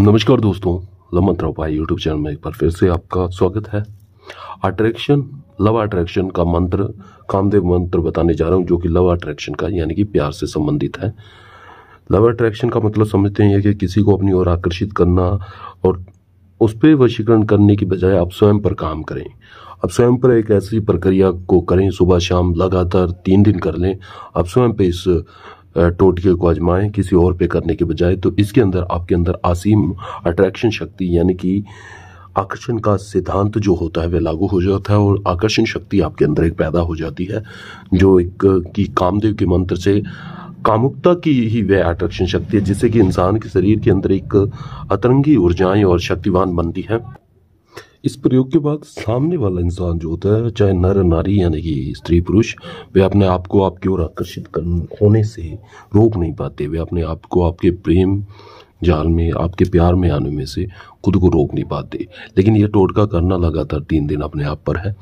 नमस्कार दोस्तों लमन त्रोपाई YouTube channel में एक बार फिर से आपका स्वागत है अट्रैक्शन लव अट्रैक्शन का मंत्र कामदेव मंत्र बताने जा रहा हूँ जो कि लव अट्रैक्शन का यानी कि प्यार से संबंधित है लव अट्रैक्शन का मतलब समझते हैं कि किसी को अपनी ओर आकर्षित करना और उस पर वशीकरण करने की बजाय आप स्वयं पर काम करें आप स्वयं पर एक ऐसी प्रक्रिया को करें सुबह शाम लगातार तीन दिन कर लें आप स्वयं पर इस टोटके को आजमाएं किसी और पे करने के बजाय तो इसके अंदर आपके अंदर आसीम अट्रैक्शन शक्ति यानी कि आकर्षण का सिद्धांत जो होता है वह लागू हो जाता है और आकर्षण शक्ति आपके अंदर एक पैदा हो जाती है जो एक कि कामदेव के मंत्र से कामुकता की ही वह अट्रैक्शन शक्ति है जिससे कि इंसान के शरीर के अंदर एक अतरंगी ऊर्जाएं और शक्तिवान बनती है इस प्रयोग के बाद सामने वाला इंसान जो होता है चाहे नर नारी यानी कि स्त्री पुरुष वे अपने आप को आपकी ओर आकर्षित कर होने से रोक नहीं पाते वे अपने आप को आपके प्रेम जाल में आपके प्यार में आने में से खुद को रोक नहीं पाते लेकिन यह टोटका करना लगातार तीन दिन अपने आप पर है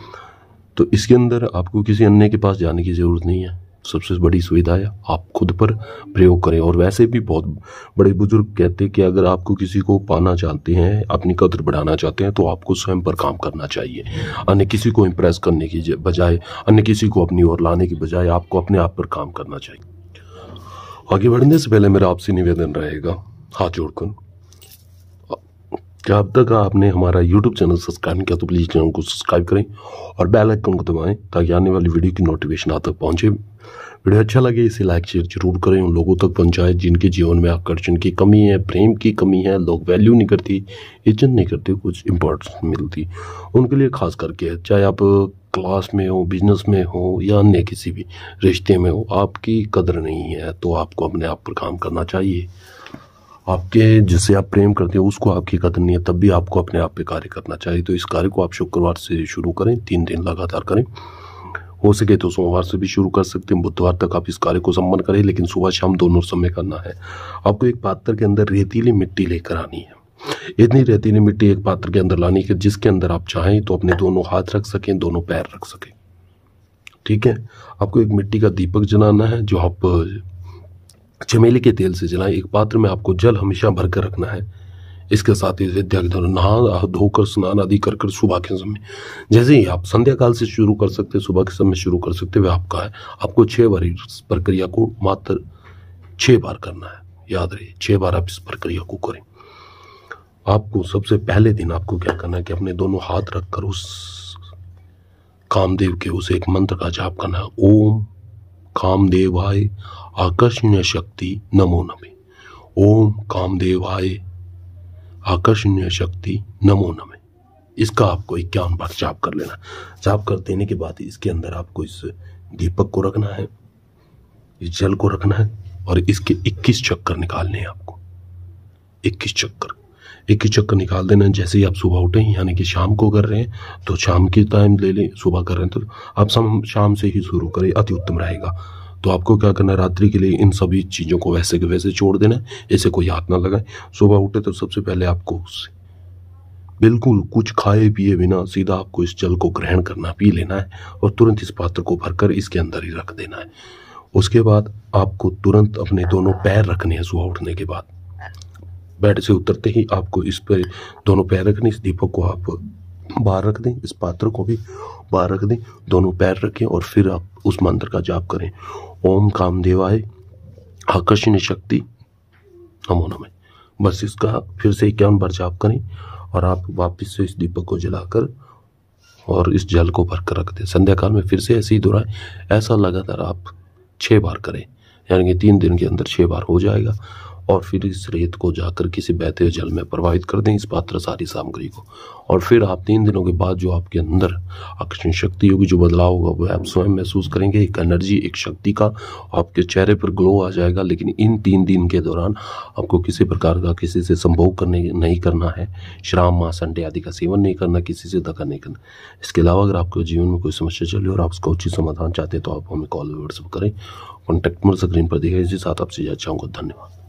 तो इसके अंदर आपको किसी अन्य के पास जाने की ज़रूरत नहीं है सबसे बड़ी सुविधा है आप खुद पर प्रयोग करें और वैसे भी बहुत बड़े बुजुर्ग कहते हैं कि अगर आपको किसी को पाना चाहते हैं अपनी कदर बढ़ाना चाहते हैं तो आपको स्वयं पर काम करना चाहिए अन्य किसी को इम्प्रेस करने की बजाय अन्य किसी को अपनी ओर लाने की बजाय आपको अपने आप पर काम करना चाहिए आगे बढ़ने से पहले मेरा आपसे निवेदन रहेगा हाथ जोड़कर क्या अब तक आपने हमारा यूट्यूब चैनल सब्सक्राइब किया तो प्लीज़ चैनल को सब्सक्राइब करें और बेल आइकन को दबाएं ताकि आने वाली वीडियो की नोटिफिकेशन आप तक पहुंचे वीडियो अच्छा लगे इसे लाइक शेयर जरूर करें उन लोगों तक पहुंचाएं जिनके जीवन में आकर्षण की कमी है प्रेम की कमी है लोग वैल्यू नहीं करती इज्जत नहीं करती कुछ इंपॉर्टेंस मिलती उनके लिए खास करके चाहे आप क्लास में हो बिजनेस में हो या अन्य किसी भी रिश्ते में हो आपकी कदर नहीं है तो आपको अपने आप पर काम करना चाहिए आपके जिसे आप प्रेम करते हो उसको आपकी कदर नहीं है तब भी आपको अपने आप पे कार्य करना चाहिए तो इस कार्य को आप शुक्रवार से शुरू करें तीन दिन लगातार करें हो सके तो सोमवार से भी शुरू कर सकते हैं बुधवार तक आप इस कार्य को सम्मान करें लेकिन सुबह शाम दोनों समय करना है आपको एक पात्र के अंदर रेतीली मिट्टी लेकर आनी है इतनी रेतीली मिट्टी एक पात्र के अंदर लानी है जिसके अंदर आप चाहें तो अपने दोनों हाथ रख सकें दोनों पैर रख सकें ठीक है आपको एक मिट्टी का दीपक जलाना है जो आप चमेली के तेल से जलाएं एक पात्र में आपको जल हमेशा भर कर रखना है इसके साथ ही विद्याधर नहा धोकर स्नान आदि कर कर सुबह के समय जैसे ही आप संध्या काल से शुरू कर सकते सुबह के समय शुरू कर सकते वह आपका है आपको छः बार इस प्रक्रिया को मात्र छः बार करना है याद रहे छः बार आप इस प्रक्रिया को करें आपको सबसे पहले दिन आपको क्या करना है कि अपने दोनों हाथ रखकर उस कामदेव के उस एक मंत्र का जाप करना है ओम कामदेवाय आकर्षण शक्ति नमो नमे ओम कामदेवाय आकर्षण शक्ति नमो नमे इसका आपको इक्यावन बार चाप कर लेना चाप कर देने के बाद इसके अंदर आपको इस दीपक को रखना है इस जल को रखना है और इसके 21 चक्कर निकालने हैं आपको 21 चक्कर एक ही चक्कर निकाल देना जैसे ही आप सुबह उठें यानी कि शाम को कर रहे हैं तो शाम के टाइम ले लें सुबह कर रहे हैं तो आप सम शाम से ही शुरू करें अति उत्तम रहेगा तो आपको क्या करना है रात्रि के लिए इन सभी चीज़ों को वैसे के वैसे छोड़ देना है इसे कोई हाथ ना लगाए सुबह उठे तो सबसे पहले आपको बिल्कुल कुछ खाए पिए बिना सीधा आपको इस जल को ग्रहण करना पी लेना है और तुरंत इस पात्र को भरकर इसके अंदर ही रख देना है उसके बाद आपको तुरंत अपने दोनों पैर रखने हैं सुबह उठने के बाद बेड से उतरते ही आपको इस पर दोनों पैर रखने इस दीपक को आप बाहर रख दें इस पात्र को भी बाहर रख दें दोनों पैर रखें और फिर आप उस मंत्र का जाप करें ओम कामदेवाय आकर्षण शक्ति नमो बस इसका फिर से इक्यावन बार जाप करें और आप वापस से इस दीपक को जलाकर और इस जल को भर कर रख दें संध्या काल में फिर से ऐसे ही दोहराएं ऐसा लगातार आप छः बार करें यानी कि तीन दिन के अंदर छः बार हो जाएगा और फिर इस रेत को जाकर किसी बहते हुए जल में प्रवाहित कर दें इस पात्र सारी सामग्री को और फिर आप तीन दिनों के बाद जो आपके अंदर आकर्षण शक्ति होगी जो बदलाव होगा वह आप स्वयं महसूस करेंगे एक एनर्जी एक शक्ति का आपके चेहरे पर ग्लो आ जाएगा लेकिन इन तीन दिन के दौरान आपको किसी प्रकार का किसी से संभोग करने नहीं करना है श्राम मास अंडे आदि का सेवन नहीं करना किसी से धक्का नहीं करना इसके अलावा अगर आपके जीवन में कोई समस्या चली और आप उसका उचित समाधान चाहते हैं तो आप हमें कॉल व्हाट्सअप करें कॉन्टैक्ट नंबर स्क्रीन पर दिखाई इसी साथ आपसे जाना चाहूँगा धन्यवाद